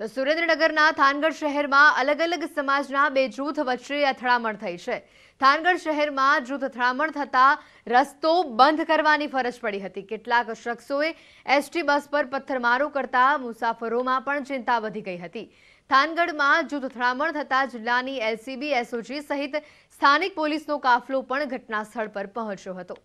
તો સુરેન્દ્રનગરના થાનગઢ શહેરમાં અલગ અલગ સમાજના બે જૂથ વચ્ચે અથડામણ થઈ છે થાનગઢ શહેરમાં જૂથ અથડામણ થતાં રસ્તો બંધ કરવાની ફરજ પડી હતી કેટલાક શખ્સોએ એસટી બસ પર પથ્થરમારો કરતા મુસાફરોમાં પણ ચિંતા વધી ગઈ હતી થાનગઢમાં જૂથ અથડામણ થતાં જિલ્લાની એલસીબી એસઓજી સહિત સ્થાનિક પોલીસનો કાફલો પણ ઘટના સ્થળ પર પહોંચ્યો હતો